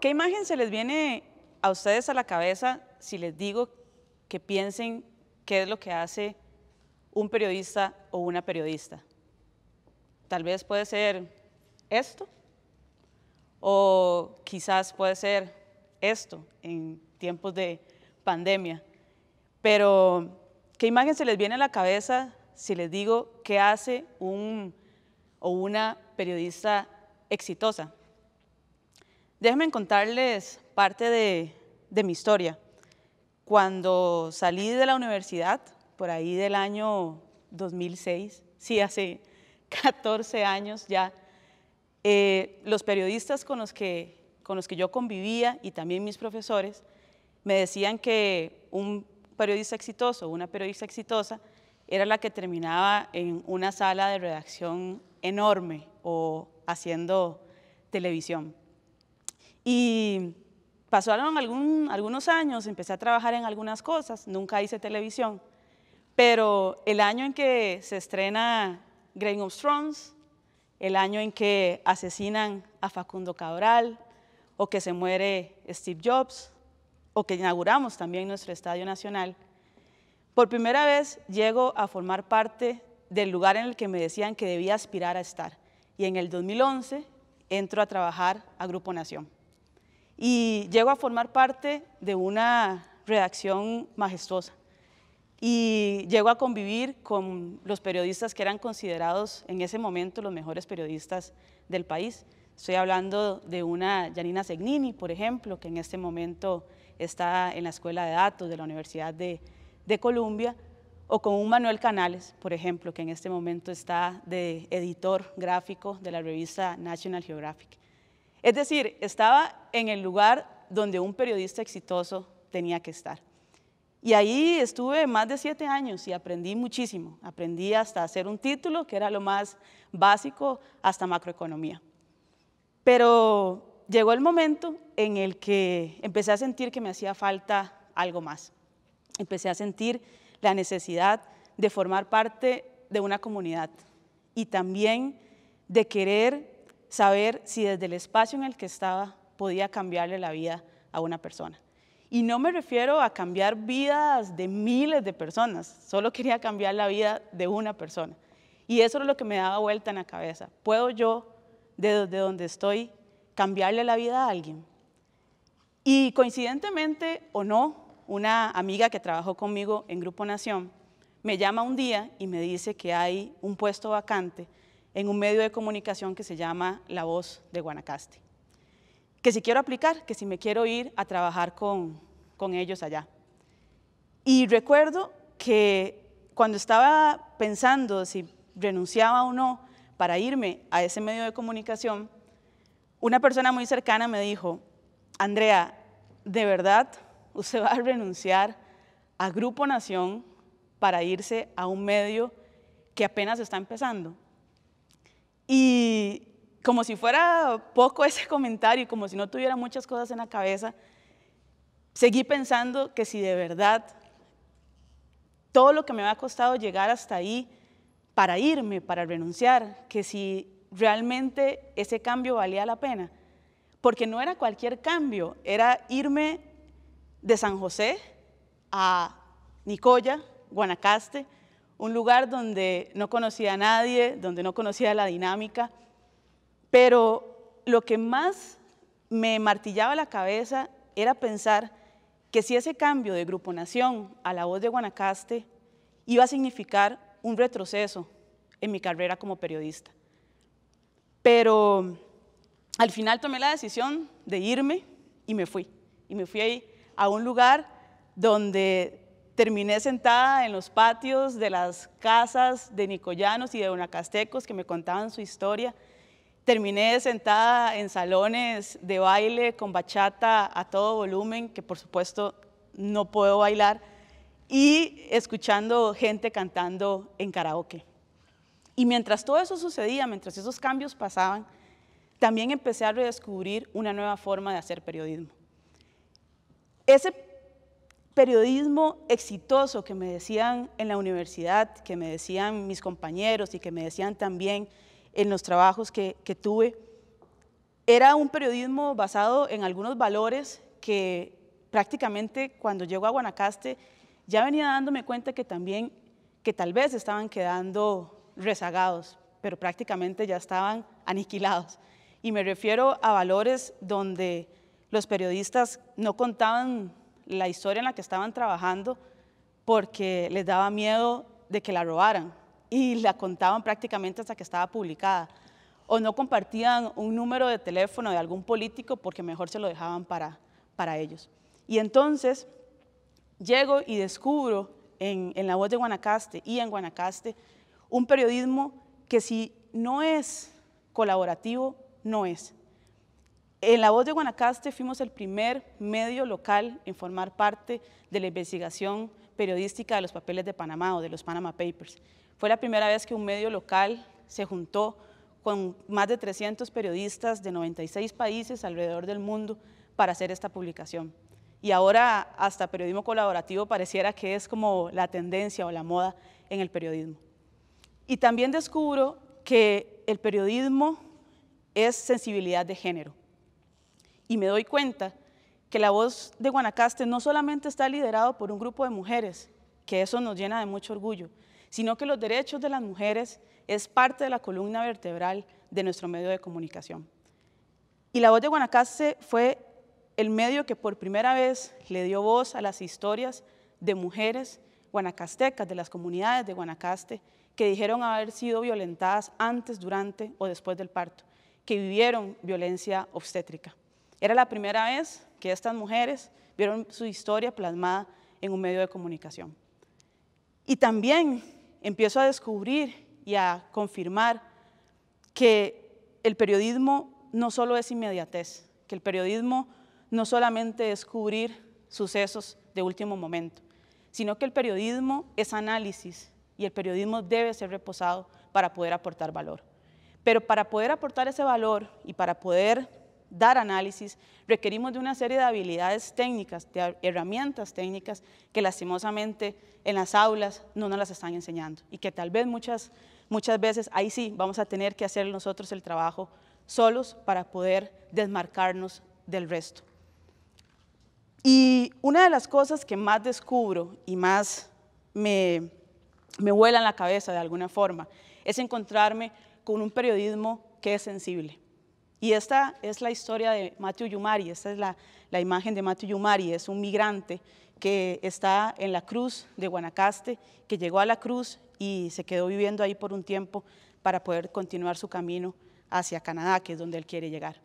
¿Qué imagen se les viene a ustedes a la cabeza si les digo que piensen qué es lo que hace un periodista o una periodista? Tal vez puede ser esto, o quizás puede ser esto en tiempos de pandemia, pero ¿Qué imagen se les viene a la cabeza si les digo qué hace un o una periodista exitosa? Déjenme contarles parte de, mi historia. Cuando salí de la universidad, por ahí del año 2006, sí, hace 14 años ya, eh, los periodistas con los, que, con los que yo convivía y también mis profesores me decían que un periodista exitoso, una periodista exitosa, era la que terminaba en una sala de redacción enorme o haciendo televisión. Y pasaron algunos años, empecé a trabajar en algunas cosas, nunca hice televisión, pero el año en que se estrena Grain of Thrones, el año en que asesinan a Facundo Cabral o que se muere Steve Jobs, o que inauguramos también nuestro Estadio Nacional, por primera vez llego a formar parte del lugar en el que me decían que debía aspirar a estar. Y en el 2011 entro a trabajar a Grupo Nación. Y llego a formar parte de una redacción majestuosa. Y llego a convivir con los periodistas que eran considerados en ese momento los mejores periodistas del país. Estoy hablando de una Janina Segnini, por ejemplo, que en este momento está en la Escuela de Datos de la Universidad de, de Columbia, o con un Manuel Canales, por ejemplo, que en este momento está de editor gráfico de la revista National Geographic. Es decir, estaba en el lugar donde un periodista exitoso tenía que estar. Y ahí estuve más de siete años y aprendí muchísimo. Aprendí hasta hacer un título, que era lo más básico, hasta macroeconomía. Pero llegó el momento en el que empecé a sentir que me hacía falta algo más. Empecé a sentir la necesidad de formar parte de una comunidad y también de querer saber si desde el espacio en el que estaba podía cambiarle la vida a una persona. Y no me refiero a cambiar vidas de miles de personas, solo quería cambiar la vida de una persona. Y eso es lo que me daba vuelta en la cabeza. ¿Puedo yo, desde donde estoy, cambiarle la vida a alguien. Y coincidentemente o no, una amiga que trabajó conmigo en Grupo Nación me llama un día y me dice que hay un puesto vacante en un medio de comunicación que se llama La Voz de Guanacaste. Que si quiero aplicar, que si me quiero ir a trabajar con, ellos allá. Y recuerdo que cuando estaba pensando si renunciaba o no para irme a ese medio de comunicación, una persona muy cercana me dijo, Andrea, ¿de verdad usted va a renunciar a Grupo Nación para irse a un medio que apenas está empezando? Y como si fuera poco ese comentario como si no tuviera muchas cosas en la cabeza, seguí pensando que si de verdad todo lo que me había costado llegar hasta ahí para irme, para renunciar, que si realmente ese cambio valía la pena. Porque no era cualquier cambio, era irme de San José a Nicoya, Guanacaste, un lugar donde no conocía a nadie, donde no conocía la dinámica, pero lo que más me martillaba la cabeza era pensar que si ese cambio de Grupo Nación a la voz de Guanacaste iba a significar un retroceso en mi carrera como periodista. Pero al final tomé la decisión de irme y me fui. Y me fui ahí a un lugar donde terminé sentada en los patios de las casas de Nicoyanos y de Unacastecos que me contaban su historia. Terminé sentada en salones de baile con bachata a todo volumen, que por supuesto no puedo bailar, y escuchando gente cantando en karaoke. Y mientras todo eso sucedía, mientras esos cambios pasaban, también empecé a redescubrir una nueva forma de hacer periodismo. Ese periodismo exitoso que me decían en la universidad, que me decían mis compañeros y que me decían también en los trabajos que, tuve, era un periodismo basado en algunos valores que prácticamente cuando llego a Guanacaste ya venía dándome cuenta que también, que tal vez estaban quedando rezagados, pero prácticamente ya estaban aniquilados. Y me refiero a valores donde los periodistas no contaban la historia en la que estaban trabajando porque les daba miedo de que la robaran y la contaban prácticamente hasta que estaba publicada. O no compartían un número de teléfono de algún político porque mejor se lo dejaban para, para ellos. Y entonces llego y descubro en, en la voz de Guanacaste y en Guanacaste un periodismo que si no es colaborativo, no es. En La Voz de Guanacaste fuimos el primer medio local en formar parte de la investigación periodística de los papeles de Panamá o de los Panama Papers. Fue la primera vez que un medio local se juntó con más de 300 periodistas de 96 países alrededor del mundo para hacer esta publicación. Y ahora hasta periodismo colaborativo pareciera que es como la tendencia o la moda en el periodismo. Y también descubro que el periodismo es sensibilidad de género. Y me doy cuenta que la voz de Guanacaste no solamente está liderado por un grupo de mujeres, que eso nos llena de mucho orgullo, sino que los derechos de las mujeres es parte de la columna vertebral de nuestro medio de comunicación. Y la voz de Guanacaste fue el medio que por primera vez le dio voz a las historias de mujeres guanacastecas, de las comunidades de Guanacaste que dijeron haber sido violentadas antes, durante o después del parto, que vivieron violencia obstétrica. Era la primera vez que estas mujeres vieron su historia plasmada en un medio de comunicación. Y también empiezo a descubrir y a confirmar que el periodismo no solo es inmediatez, que el periodismo no solamente es cubrir sucesos de último momento, sino que el periodismo es análisis, y el periodismo debe ser reposado para poder aportar valor. Pero para poder aportar ese valor y para poder dar análisis, requerimos de una serie de habilidades técnicas, de herramientas técnicas que lastimosamente en las aulas no nos las están enseñando y que tal vez muchas, muchas veces ahí sí vamos a tener que hacer nosotros el trabajo solos para poder desmarcarnos del resto. Y una de las cosas que más descubro y más me, me vuela en la cabeza de alguna forma, es encontrarme con un periodismo que es sensible. Y esta es la historia de Matthew Yumari, esta es la, imagen de Matthew Yumari, es un migrante que está en la cruz de Guanacaste, que llegó a la cruz y se quedó viviendo ahí por un tiempo para poder continuar su camino hacia Canadá, que es donde él quiere llegar.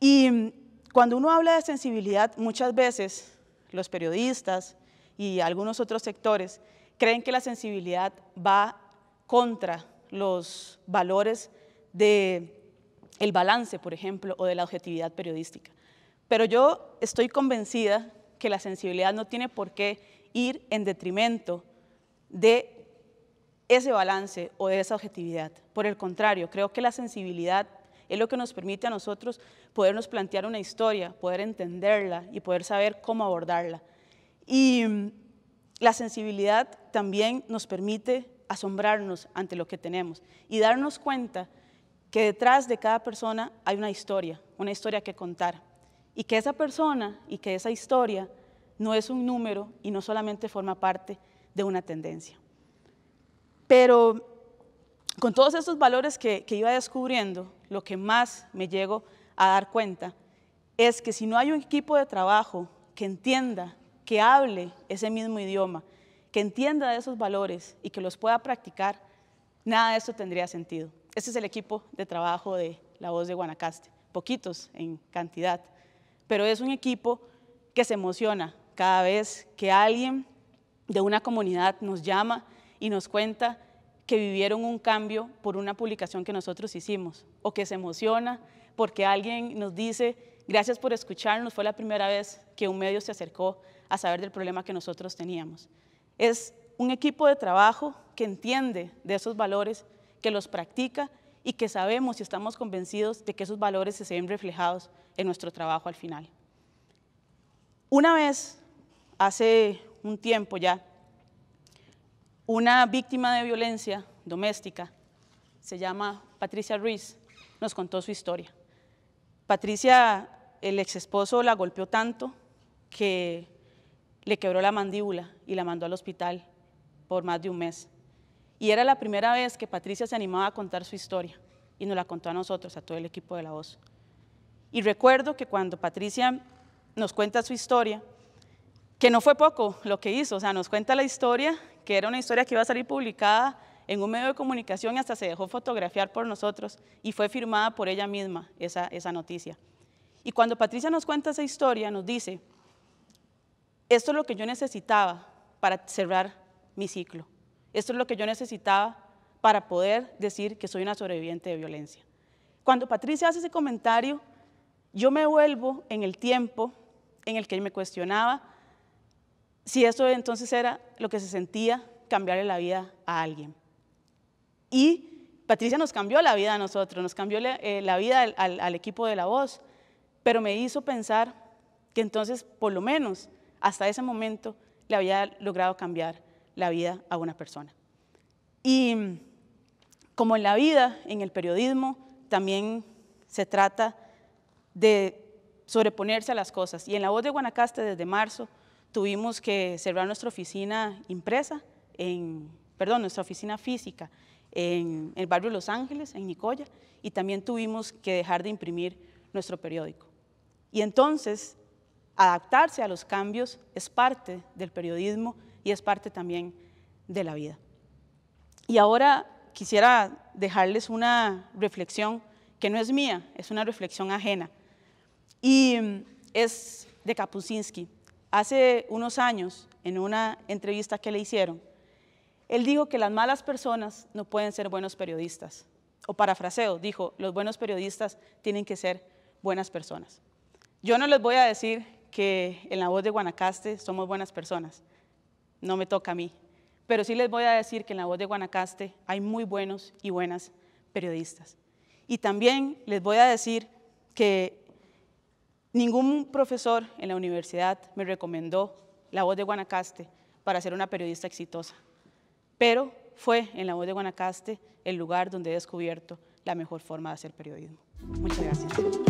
Y mm, cuando uno habla de sensibilidad, muchas veces los periodistas y algunos otros sectores creen que la sensibilidad va contra los valores del el balance, por ejemplo, o de la objetividad periodística. Pero yo estoy convencida que la sensibilidad no tiene por qué ir en detrimento de ese balance o de esa objetividad. Por el contrario, creo que la sensibilidad es lo que nos permite a nosotros podernos plantear una historia, poder entenderla y poder saber cómo abordarla. Y la sensibilidad también nos permite asombrarnos ante lo que tenemos y darnos cuenta que detrás de cada persona hay una historia, una historia que contar. Y que esa persona y que esa historia no es un número y no solamente forma parte de una tendencia. Pero con todos esos valores que, iba descubriendo, lo que más me llego a dar cuenta es que si no hay un equipo de trabajo que entienda que hable ese mismo idioma, que entienda esos valores y que los pueda practicar, nada de esto tendría sentido. Este es el equipo de trabajo de La Voz de Guanacaste, poquitos en cantidad, pero es un equipo que se emociona cada vez que alguien de una comunidad nos llama y nos cuenta que vivieron un cambio por una publicación que nosotros hicimos, o que se emociona porque alguien nos dice, gracias por escucharnos, fue la primera vez que un medio se acercó a saber del problema que nosotros teníamos. Es un equipo de trabajo que entiende de esos valores, que los practica y que sabemos y estamos convencidos de que esos valores se ven reflejados en nuestro trabajo al final. Una vez, hace un tiempo ya, una víctima de violencia doméstica, se llama Patricia Ruiz, nos contó su historia. Patricia, el ex esposo la golpeó tanto que le quebró la mandíbula y la mandó al hospital por más de un mes. Y era la primera vez que Patricia se animaba a contar su historia y nos la contó a nosotros, a todo el equipo de La Voz. Y recuerdo que cuando Patricia nos cuenta su historia, que no fue poco lo que hizo, o sea, nos cuenta la historia, que era una historia que iba a salir publicada en un medio de comunicación hasta se dejó fotografiar por nosotros y fue firmada por ella misma esa, esa noticia. Y cuando Patricia nos cuenta esa historia, nos dice, esto es lo que yo necesitaba para cerrar mi ciclo, esto es lo que yo necesitaba para poder decir que soy una sobreviviente de violencia. Cuando Patricia hace ese comentario, yo me vuelvo en el tiempo en el que me cuestionaba si eso entonces era lo que se sentía cambiarle la vida a alguien. Y Patricia nos cambió la vida a nosotros, nos cambió la, eh, vida al, equipo de la voz, pero me hizo pensar que entonces, por lo menos, hasta ese momento, le había logrado cambiar la vida a una persona. Y como en la vida, en el periodismo, también se trata de sobreponerse a las cosas. Y en la voz de Guanacaste, desde marzo, tuvimos que cerrar nuestra oficina impresa, en, perdón, nuestra oficina física en el barrio de Los Ángeles, en Nicoya, y también tuvimos que dejar de imprimir nuestro periódico. Y entonces, adaptarse a los cambios es parte del periodismo y es parte también de la vida. Y ahora quisiera dejarles una reflexión que no es mía, es una reflexión ajena. Y mm, es de Kapuscinski. Hace unos años, en una entrevista que le hicieron, él dijo que las malas personas no pueden ser buenos periodistas. O parafraseo, dijo, los buenos periodistas tienen que ser buenas personas. Yo no les voy a decir que en la voz de Guanacaste somos buenas personas. No me toca a mí. Pero sí les voy a decir que en la voz de Guanacaste hay muy buenos y buenas periodistas. Y también les voy a decir que ningún profesor en la universidad me recomendó la voz de Guanacaste para ser una periodista exitosa pero fue en la voz de Guanacaste el lugar donde he descubierto la mejor forma de hacer periodismo. Muchas gracias.